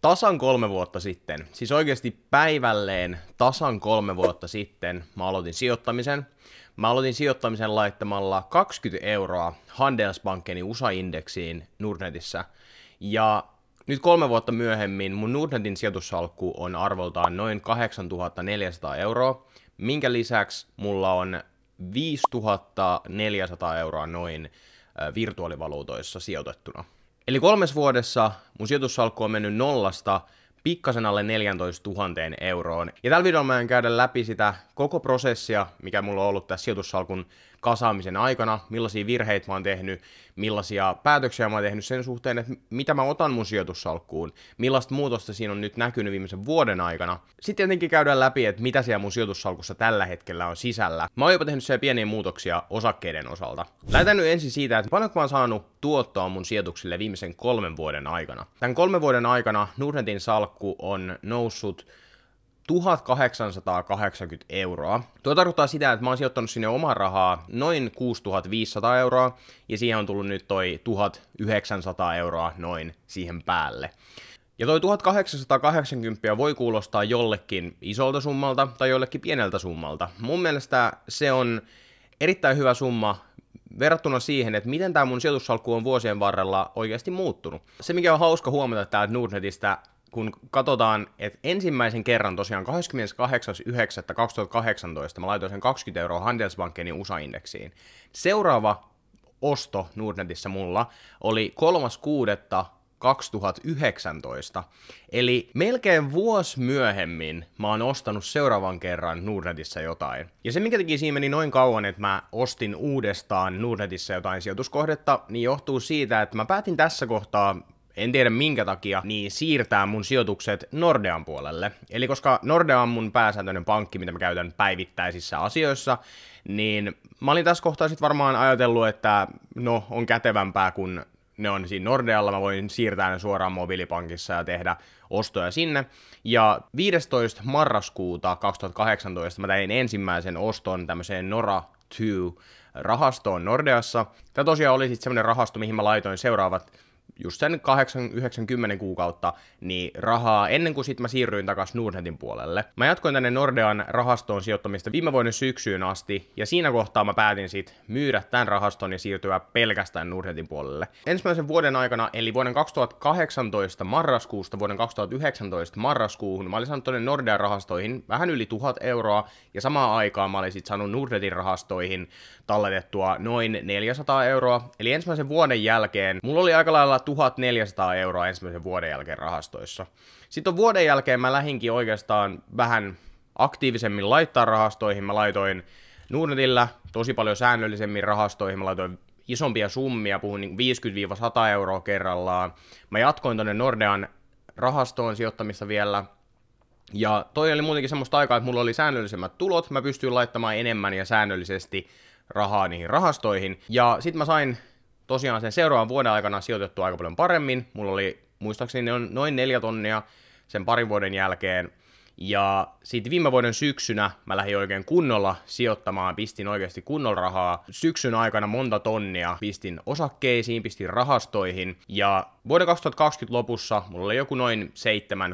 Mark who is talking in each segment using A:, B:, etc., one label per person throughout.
A: tasan kolme vuotta sitten, siis oikeasti päivälleen tasan kolme vuotta sitten, mä aloitin sijoittamisen. Mä aloitin sijoittamisen laittamalla 20 euroa Handelsbankenin USA-indeksiin Nordnetissä. Ja nyt kolme vuotta myöhemmin mun Nordnetin sijoitussalkku on arvoltaan noin 8400 euroa, minkä lisäksi mulla on 5400 euroa noin virtuaalivaluutoissa sijoitettuna. Eli kolmes vuodessa mun sijoitussalkku on mennyt nollasta pikkasen alle 14 000 euroon. Ja tällä videolla mä en käydä läpi sitä koko prosessia, mikä mulla on ollut tässä sijoitussalkun kasaamisen aikana, millaisia virheitä mä oon tehnyt, millaisia päätöksiä mä oon tehnyt sen suhteen, että mitä mä otan mun sijoitussalkkuun, millaista muutosta siinä on nyt näkynyt viimeisen vuoden aikana. Sitten tietenkin käydään läpi, että mitä siellä mun sijoitussalkussa tällä hetkellä on sisällä. Mä oon jopa tehnyt siellä pieniä muutoksia osakkeiden osalta. Lähdetään nyt ensin siitä, että paljonko mä oon saanut tuottoa mun sijoituksille viimeisen kolmen vuoden aikana. Tämän kolmen vuoden aikana Nordnetin salkku on noussut 1880 euroa. Tuo tarkoittaa sitä, että mä oon sijoittanut sinne omaa rahaa noin 6500 euroa, ja siihen on tullut nyt toi 1900 euroa noin siihen päälle. Ja toi 1880 voi kuulostaa jollekin isolta summalta tai jollekin pieneltä summalta. Mun mielestä se on erittäin hyvä summa verrattuna siihen, että miten tämä mun sijoitussalkku on vuosien varrella oikeasti muuttunut. Se, mikä on hauska huomata täältä Nordnetistä, kun katsotaan, että ensimmäisen kerran tosiaan 28.9.2018 mä laitoin sen 20 euroa Handelsbankenin USA-indeksiin. Seuraava osto Nordnetissä mulla oli 3.6.2019, eli melkein vuosi myöhemmin mä oon ostanut seuraavan kerran Nordnetissä jotain. Ja se, minkä takia siinä meni noin kauan, että mä ostin uudestaan Nordnetissä jotain sijoituskohdetta, niin johtuu siitä, että mä päätin tässä kohtaa en tiedä minkä takia, niin siirtää mun sijoitukset Nordean puolelle. Eli koska Nordea on mun pääsääntöinen pankki, mitä mä käytän päivittäisissä asioissa, niin mä olin tässä kohtaa sitten varmaan ajatellut, että no, on kätevämpää, kuin ne on siinä Nordealla, mä voin siirtää ne suoraan mobiilipankissa ja tehdä ostoja sinne. Ja 15. marraskuuta 2018 mä tein ensimmäisen oston tämmöiseen Nora 2 rahastoon Nordeassa. Tämä tosiaan oli sitten semmoinen rahasto, mihin mä laitoin seuraavat just sen 8-90 kuukautta niin rahaa ennen kuin sitten mä siirryin takaisin Nordnetin puolelle. Mä jatkoin tänne Nordean rahastoon sijoittamista viime vuoden syksyyn asti, ja siinä kohtaa mä päätin sitten myydä tämän rahaston ja siirtyä pelkästään Nordnetin puolelle. Ensimmäisen vuoden aikana, eli vuoden 2018 marraskuusta vuoden 2019 marraskuuhun, mä olin saanut tonne Nordean rahastoihin vähän yli 1000 euroa, ja samaan aikaan mä olin sit saanut Nordnetin rahastoihin talletettua noin 400 euroa. Eli ensimmäisen vuoden jälkeen mulla oli aika lailla 1400 euroa ensimmäisen vuoden jälkeen rahastoissa. Sitten on vuoden jälkeen mä lähinkin oikeastaan vähän aktiivisemmin laittaa rahastoihin. Mä laitoin Nordnetillä tosi paljon säännöllisemmin rahastoihin. Mä laitoin isompia summia, puhun 50-100 niinku euroa kerrallaan. Mä jatkoin tonne Nordean rahastoon sijoittamista vielä. Ja toi oli muutenkin semmoista aikaa, että mulla oli säännöllisemmät tulot, mä pystyin laittamaan enemmän ja säännöllisesti rahaa niihin rahastoihin. Ja sitten mä sain tosiaan sen seuraavan vuoden aikana sijoitettu aika paljon paremmin. Mulla oli, muistaakseni, noin neljä tonnia sen parin vuoden jälkeen ja sitten viime vuoden syksynä mä lähdin oikein kunnolla sijoittamaan, pistin oikeasti kunnolla rahaa. Syksyn aikana monta tonnia pistin osakkeisiin, pistin rahastoihin. Ja vuoden 2020 lopussa mulla oli joku noin 7,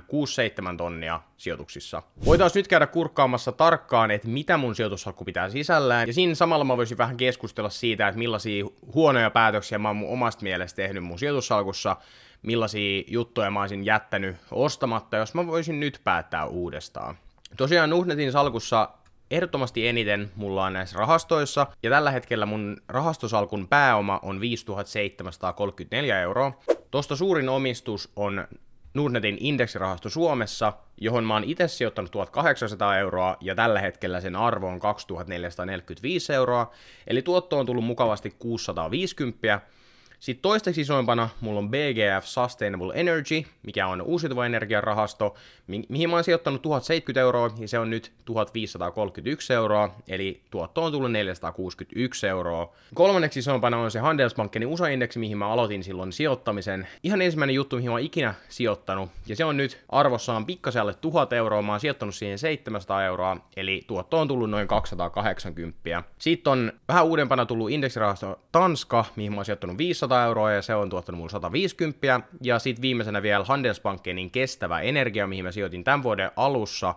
A: 6-7 tonnia sijoituksissa. Voitaisiin nyt käydä kurkkaamassa tarkkaan, että mitä mun sijoitussalkku pitää sisällään. Ja siinä samalla mä voisin vähän keskustella siitä, että millaisia huonoja päätöksiä mä oon mun omasta mielestä tehnyt mun sijoitussalkussa, millaisia juttuja mä olisin jättänyt ostamatta, jos mä voisin nyt päättää uudestaan. Tosiaan Nuhnetin salkussa ehdottomasti eniten mulla on näissä rahastoissa, ja tällä hetkellä mun rahastosalkun pääoma on 5734 euroa. Tosta suurin omistus on Nordnetin indeksirahasto Suomessa, johon mä oon itse sijoittanut 1800 euroa ja tällä hetkellä sen arvo on 2445 euroa, eli tuotto on tullut mukavasti 650, sitten toisteksi isoimpana mulla on BGF Sustainable Energy, mikä on uusiutuva energiarahasto, mi- mihin mä oon sijoittanut 1070 euroa, ja se on nyt 1531 euroa, eli tuotto on tullut 461 euroa. Kolmanneksi isoimpana on se Handelsbankenin USA-indeksi, mihin mä aloitin silloin sijoittamisen. Ihan ensimmäinen juttu, mihin mä oon ikinä sijoittanut, ja se on nyt arvossaan pikkasen alle 1000 euroa, mä oon sijoittanut siihen 700 euroa, eli tuotto on tullut noin 280. Sitten on vähän uudempana tullut indeksirahasto Tanska, mihin mä oon sijoittanut 500 200 euroa ja se on tuottanut mulle 150. Ja sitten viimeisenä vielä Handelsbankenin kestävä energia, mihin mä sijoitin tämän vuoden alussa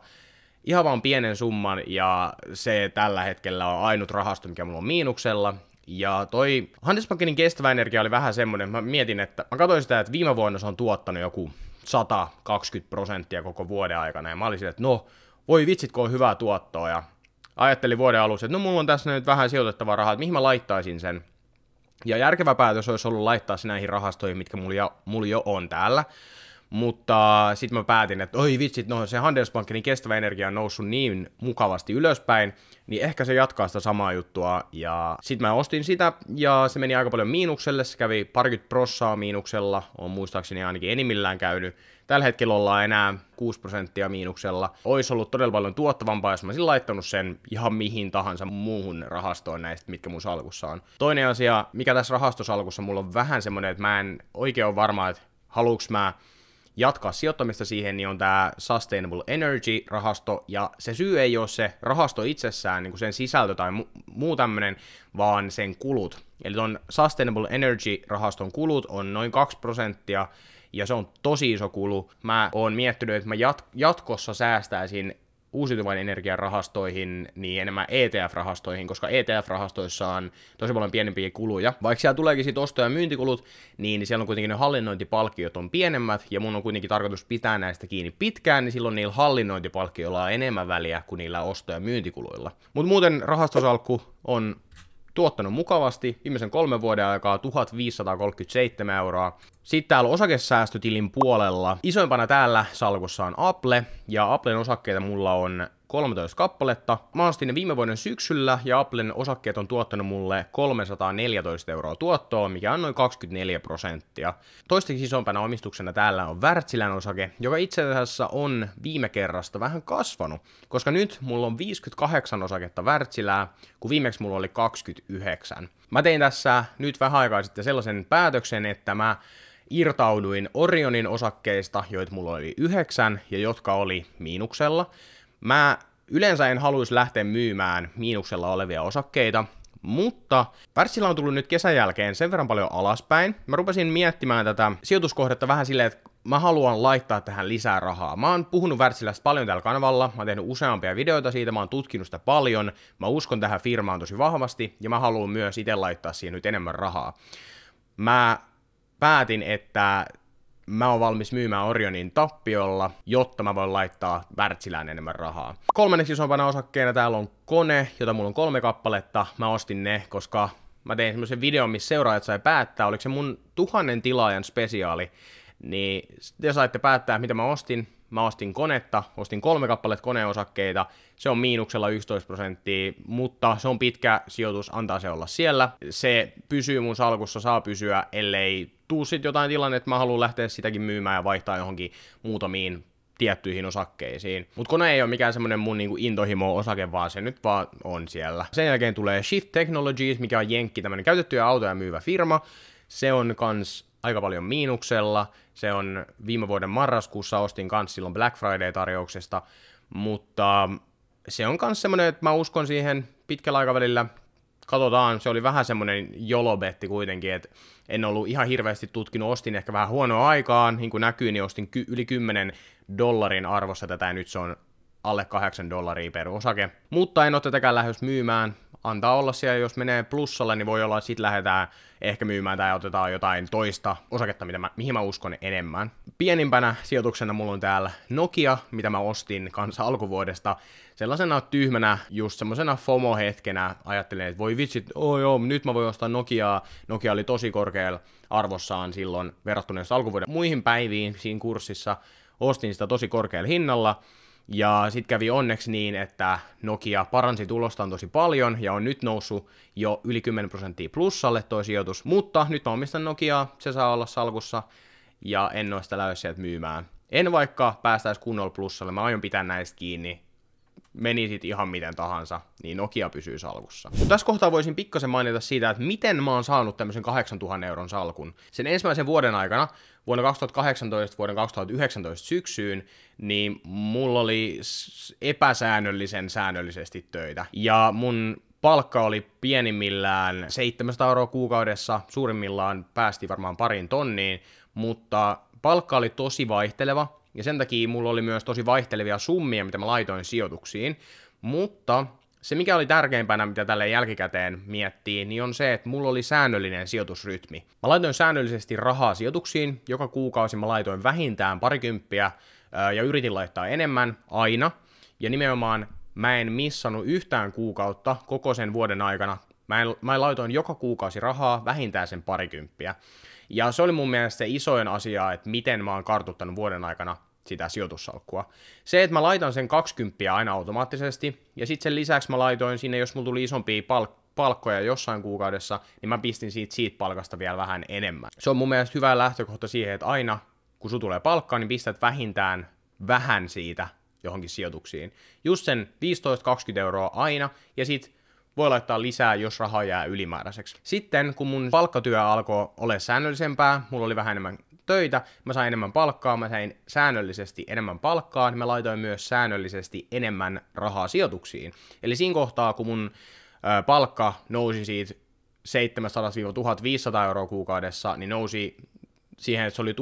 A: ihan vaan pienen summan ja se tällä hetkellä on ainut rahasto, mikä mulla on miinuksella. Ja toi Handelsbankenin kestävä energia oli vähän semmonen, mä mietin, että mä katsoin sitä, että viime vuonna se on tuottanut joku 120 prosenttia koko vuoden aikana ja mä olin sille, että no, voi vitsit, kun on hyvää tuottoa ja ajattelin vuoden alussa, että no mulla on tässä nyt vähän sijoitettavaa rahaa, että mihin mä laittaisin sen. Ja järkevä päätös olisi ollut laittaa se näihin rahastoihin, mitkä mulla jo, mulla jo on täällä. Mutta sitten mä päätin, että oi vitsit, no se niin kestävä energia on noussut niin mukavasti ylöspäin, niin ehkä se jatkaa sitä samaa juttua. Ja sitten mä ostin sitä, ja se meni aika paljon miinukselle, se kävi parikymmentä prossaa miinuksella, on muistaakseni ainakin enimmillään käynyt. Tällä hetkellä ollaan enää 6 prosenttia miinuksella. Olisi ollut todella paljon tuottavampaa, jos mä olisin laittanut sen ihan mihin tahansa muuhun rahastoon näistä, mitkä mun salkussa on. Toinen asia, mikä tässä rahastosalkussa mulla on vähän semmoinen, että mä en oikein ole varma, että haluuks mä jatkaa sijoittamista siihen, niin on tämä Sustainable Energy-rahasto, ja se syy ei ole se rahasto itsessään, niin kuin sen sisältö tai mu- muu tämmöinen, vaan sen kulut. Eli tuon Sustainable Energy-rahaston kulut on noin 2 prosenttia ja se on tosi iso kulu. Mä oon miettinyt, että mä jat- jatkossa säästäisin uusiutuvan energian rahastoihin, niin enemmän ETF-rahastoihin, koska ETF-rahastoissa on tosi paljon pienempiä kuluja. Vaikka siellä tuleekin sitten osto- ja myyntikulut, niin siellä on kuitenkin ne hallinnointipalkkiot on pienemmät, ja mun on kuitenkin tarkoitus pitää näistä kiinni pitkään, niin silloin niillä hallinnointipalkkioilla on enemmän väliä kuin niillä osto- ja myyntikuluilla. Mutta muuten rahastosalkku on tuottanut mukavasti viimeisen kolmen vuoden aikaa 1537 euroa, sitten täällä osakesäästötilin puolella. Isoimpana täällä salkussa on Apple, ja Applen osakkeita mulla on 13 kappaletta. Mä ostin ne viime vuoden syksyllä ja Applen osakkeet on tuottanut mulle 314 euroa tuottoa, mikä on noin 24 prosenttia. Toistakin isompana omistuksena täällä on Wärtsilän osake, joka itse asiassa on viime kerrasta vähän kasvanut, koska nyt mulla on 58 osaketta Wärtsilää, kun viimeksi mulla oli 29. Mä tein tässä nyt vähän aikaa sitten sellaisen päätöksen, että mä irtauduin Orionin osakkeista, joita mulla oli yhdeksän ja jotka oli miinuksella. Mä yleensä en haluaisi lähteä myymään miinuksella olevia osakkeita, mutta Pärssillä on tullut nyt kesän jälkeen sen verran paljon alaspäin. Mä rupesin miettimään tätä sijoituskohdetta vähän silleen, että mä haluan laittaa tähän lisää rahaa. Mä oon puhunut Wärtsilästä paljon tällä kanavalla, mä oon tehnyt useampia videoita siitä, mä oon tutkinut sitä paljon, mä uskon tähän firmaan tosi vahvasti, ja mä haluan myös itse laittaa siihen nyt enemmän rahaa. Mä päätin, että mä oon valmis myymään Orionin tappiolla, jotta mä voin laittaa Wärtsilään enemmän rahaa. Kolmanneksi isompana osakkeena täällä on kone, jota mulla on kolme kappaletta. Mä ostin ne, koska mä tein semmoisen videon, missä seuraajat sai päättää, oliko se mun tuhannen tilaajan spesiaali, niin te saitte päättää, mitä mä ostin, mä ostin konetta, ostin kolme kappaletta koneosakkeita, se on miinuksella 11 prosenttia, mutta se on pitkä sijoitus, antaa se olla siellä. Se pysyy mun salkussa, saa pysyä, ellei tuu sit jotain tilannetta, että mä haluan lähteä sitäkin myymään ja vaihtaa johonkin muutamiin tiettyihin osakkeisiin. Mutta kone ei ole mikään semmoinen mun niinku intohimo-osake, vaan se nyt vaan on siellä. Sen jälkeen tulee Shift Technologies, mikä on Jenkki, tämmönen käytettyjä autoja myyvä firma. Se on kans aika paljon miinuksella se on viime vuoden marraskuussa, ostin kans silloin Black Friday-tarjouksesta, mutta se on myös semmoinen, että mä uskon siihen pitkällä aikavälillä, katsotaan, se oli vähän semmoinen jolobetti kuitenkin, että en ollut ihan hirveästi tutkinut, ostin ehkä vähän huonoa aikaan, niin kuin näkyy, niin ostin ky- yli 10 dollarin arvossa tätä, ja nyt se on alle 8 dollaria per osake, mutta en ole tätäkään lähes myymään, antaa olla siellä, jos menee plussalle, niin voi olla, että sit lähdetään ehkä myymään tai otetaan jotain toista osaketta, mitä mä, mihin mä uskon enemmän. Pienimpänä sijoituksena mulla on täällä Nokia, mitä mä ostin kanssa alkuvuodesta. Sellaisena tyhmänä, just semmoisena FOMO-hetkenä ajattelin, että voi vitsit, oh joo, nyt mä voin ostaa Nokiaa. Nokia oli tosi korkealla arvossaan silloin verrattuna alkuvuoden muihin päiviin siinä kurssissa. Ostin sitä tosi korkealla hinnalla ja sitten kävi onneksi niin, että Nokia paransi tulostaan tosi paljon ja on nyt noussut jo yli 10 prosenttia plussalle toi sijoitus, mutta nyt mä omistan Nokiaa, se saa olla salkussa ja en ole sitä lähes sieltä myymään. En vaikka päästäisi kunnolla plussalle, mä aion pitää näistä kiinni meni sit ihan miten tahansa, niin Nokia pysyy salkussa. Tässä kohtaa voisin pikkasen mainita siitä, että miten mä oon saanut tämmöisen 8000 euron salkun. Sen ensimmäisen vuoden aikana, vuonna 2018 vuoden 2019 syksyyn, niin mulla oli epäsäännöllisen säännöllisesti töitä. Ja mun palkka oli pienimmillään 700 euroa kuukaudessa, suurimmillaan päästi varmaan pariin tonniin, mutta palkka oli tosi vaihteleva, ja sen takia mulla oli myös tosi vaihtelevia summia, mitä mä laitoin sijoituksiin, mutta se mikä oli tärkeimpänä, mitä tälle jälkikäteen miettii, niin on se, että mulla oli säännöllinen sijoitusrytmi. Mä laitoin säännöllisesti rahaa sijoituksiin, joka kuukausi mä laitoin vähintään parikymppiä ja yritin laittaa enemmän aina, ja nimenomaan mä en missannut yhtään kuukautta koko sen vuoden aikana. Mä, en, mä laitoin joka kuukausi rahaa vähintään sen parikymppiä. Ja se oli mun mielestä se isoin asia, että miten mä oon kartuttanut vuoden aikana sitä sijoitussalkkua. Se, että mä laitan sen 20 aina automaattisesti, ja sitten sen lisäksi mä laitoin sinne, jos mulla tuli isompia palk- palkkoja jossain kuukaudessa, niin mä pistin siitä, siitä palkasta vielä vähän enemmän. Se on mun mielestä hyvä lähtökohta siihen, että aina kun sun tulee palkkaa, niin pistät vähintään vähän siitä johonkin sijoituksiin. Just sen 15-20 euroa aina, ja sitten voi laittaa lisää, jos raha jää ylimääräiseksi. Sitten kun mun palkkatyö alkoi olla säännöllisempää, mulla oli vähän enemmän töitä, mä sain enemmän palkkaa, mä sain säännöllisesti enemmän palkkaa, niin mä laitoin myös säännöllisesti enemmän rahaa sijoituksiin. Eli siinä kohtaa, kun mun ö, palkka nousi siitä 700-1500 euroa kuukaudessa, niin nousi siihen, että se oli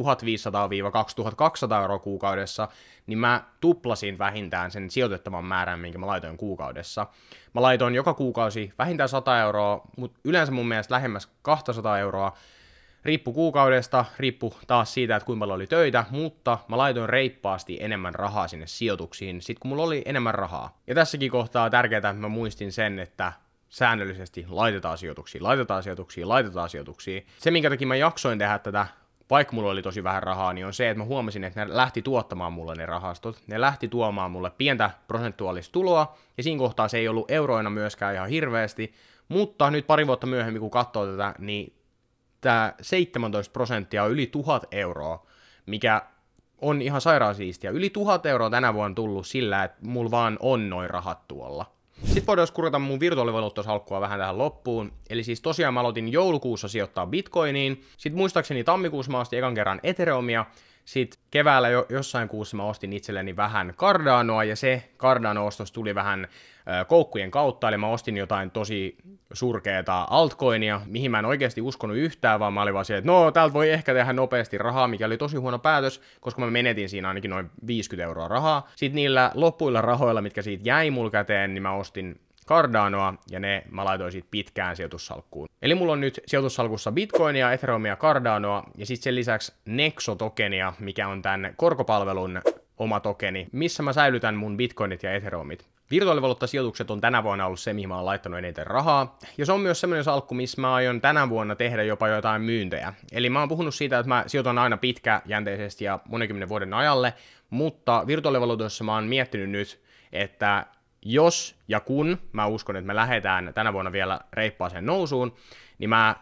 A: 1500-2200 euroa kuukaudessa, niin mä tuplasin vähintään sen sijoitettavan määrän, minkä mä laitoin kuukaudessa. Mä laitoin joka kuukausi vähintään 100 euroa, mutta yleensä mun mielestä lähemmäs 200 euroa, riippu kuukaudesta, riippu taas siitä, että kuinka paljon oli töitä, mutta mä laitoin reippaasti enemmän rahaa sinne sijoituksiin, sit kun mulla oli enemmän rahaa. Ja tässäkin kohtaa tärkeää, että mä muistin sen, että säännöllisesti laitetaan sijoituksia, laitetaan sijoituksia, laitetaan sijoituksia. Se, minkä takia mä jaksoin tehdä tätä vaikka mulla oli tosi vähän rahaa, niin on se, että mä huomasin, että ne lähti tuottamaan mulle ne rahastot. Ne lähti tuomaan mulle pientä prosentuaalista tuloa, ja siinä kohtaa se ei ollut euroina myöskään ihan hirveästi, mutta nyt pari vuotta myöhemmin, kun katsoo tätä, niin tämä 17 prosenttia on yli 1000 euroa, mikä on ihan sairaan siistiä. Yli 1000 euroa tänä vuonna tullut sillä, että mulla vaan on noin rahat tuolla. Sitten voidaan kurata mun virtuaalivaluuttasalkkua vähän tähän loppuun. Eli siis tosiaan mä aloitin joulukuussa sijoittaa bitcoiniin, sitten muistaakseni tammikuussa mä ostin ekan kerran Ethereumia, sitten keväällä jo, jossain kuussa mä ostin itselleni vähän kardanoa ja se Cardano-ostos tuli vähän ö, koukkujen kautta, eli mä ostin jotain tosi surkeita altcoinia, mihin mä en oikeasti uskonut yhtään, vaan mä olin vaan siellä, että no, täältä voi ehkä tehdä nopeasti rahaa, mikä oli tosi huono päätös, koska mä menetin siinä ainakin noin 50 euroa rahaa. Sitten niillä loppuilla rahoilla, mitkä siitä jäi mulla käteen, niin mä ostin Cardanoa, ja ne mä laitoin siitä pitkään sijoitussalkkuun. Eli mulla on nyt sijoitussalkussa Bitcoinia, Ethereumia, Cardanoa, ja sitten sen lisäksi Nexo-tokenia, mikä on tämän korkopalvelun oma tokeni, missä mä säilytän mun bitcoinit ja ethereumit. Virtuaalivaluuttasijoitukset on tänä vuonna ollut se, mihin mä oon laittanut eniten rahaa, ja se on myös semmoinen salkku, missä mä aion tänä vuonna tehdä jopa jotain myyntejä. Eli mä oon puhunut siitä, että mä sijoitan aina pitkäjänteisesti ja monenkymmenen vuoden ajalle, mutta virtuaalivaluutoissa mä oon miettinyt nyt, että jos ja kun mä uskon, että me lähdetään tänä vuonna vielä reippaaseen nousuun, niin mä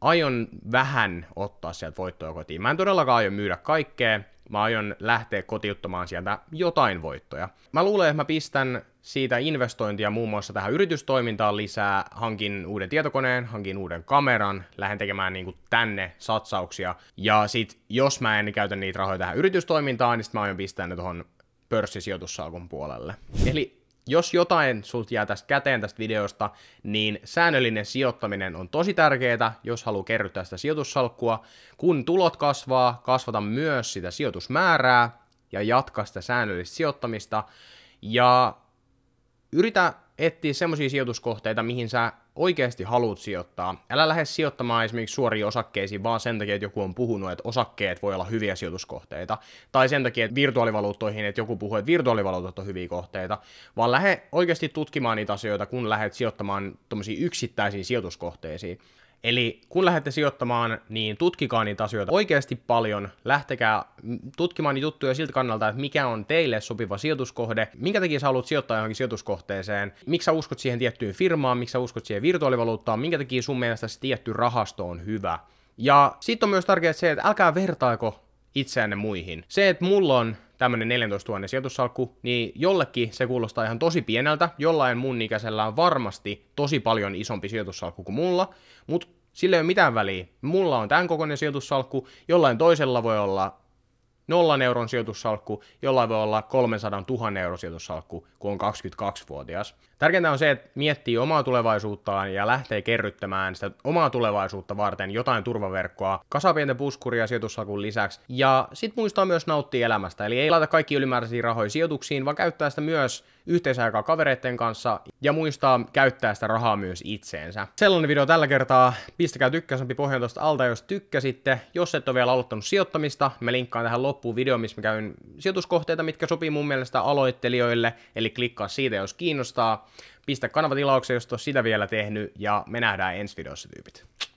A: aion vähän ottaa sieltä voittoja kotiin. Mä en todellakaan aio myydä kaikkea, mä aion lähteä kotiuttamaan sieltä jotain voittoja. Mä luulen, että mä pistän siitä investointia muun muassa tähän yritystoimintaan lisää, hankin uuden tietokoneen, hankin uuden kameran, lähden tekemään niin kuin tänne satsauksia, ja sit jos mä en käytä niitä rahoja tähän yritystoimintaan, niin sit mä aion pistää ne tuohon pörssisijoitussalkun puolelle. Eli jos jotain sulta jää tästä käteen tästä videosta, niin säännöllinen sijoittaminen on tosi tärkeää, jos haluaa kerryttää sitä sijoitussalkkua. Kun tulot kasvaa, kasvata myös sitä sijoitusmäärää ja jatka sitä säännöllistä sijoittamista. Ja yritä etsiä semmoisia sijoituskohteita, mihin sä oikeasti haluat sijoittaa. Älä lähde sijoittamaan esimerkiksi suoriin osakkeisiin vaan sen takia, että joku on puhunut, että osakkeet voi olla hyviä sijoituskohteita. Tai sen takia, että virtuaalivaluuttoihin, että joku puhuu, että virtuaalivaluutat on hyviä kohteita. Vaan lähde oikeasti tutkimaan niitä asioita, kun lähdet sijoittamaan tuommoisiin yksittäisiin sijoituskohteisiin. Eli kun lähdette sijoittamaan, niin tutkikaa niitä asioita oikeasti paljon, lähtekää tutkimaan niitä juttuja siltä kannalta, että mikä on teille sopiva sijoituskohde, minkä takia sä haluat sijoittaa johonkin sijoituskohteeseen, miksi sä uskot siihen tiettyyn firmaan, miksi sä uskot siihen virtuaalivaluuttaan, minkä takia sun mielestä se tietty rahasto on hyvä. Ja sitten on myös tärkeää se, että älkää vertaako itseänne muihin. Se, että mulla on tämmöinen 14 000 sijoitussalkku, niin jollekin se kuulostaa ihan tosi pieneltä, jollain mun ikäisellä on varmasti tosi paljon isompi sijoitussalkku kuin mulla, mutta sillä ei ole mitään väliä. Mulla on tämän kokoinen sijoitussalkku, jollain toisella voi olla nollan euron sijoitussalkku, jollain voi olla 300 000 euron sijoitussalkku, kun on 22-vuotias. Tärkeintä on se, että miettii omaa tulevaisuuttaan ja lähtee kerryttämään sitä omaa tulevaisuutta varten jotain turvaverkkoa, kasapienten pientä puskuria sijoitushakun lisäksi. Ja sit muistaa myös nauttia elämästä, eli ei laita kaikki ylimääräisiä rahoja sijoituksiin, vaan käyttää sitä myös yhteisaikaa kavereiden kanssa ja muistaa käyttää sitä rahaa myös itseensä. Sellainen video tällä kertaa. Pistäkää tykkäsempi pohjan tuosta alta, jos tykkäsitte. Jos et ole vielä aloittanut sijoittamista, mä linkkaan tähän loppuun video, missä mä käyn sijoituskohteita, mitkä sopii mun mielestä aloittelijoille, eli klikkaa siitä, jos kiinnostaa. Pistä kanava jos et sitä vielä tehnyt, ja me nähdään ensi videossa, tyypit.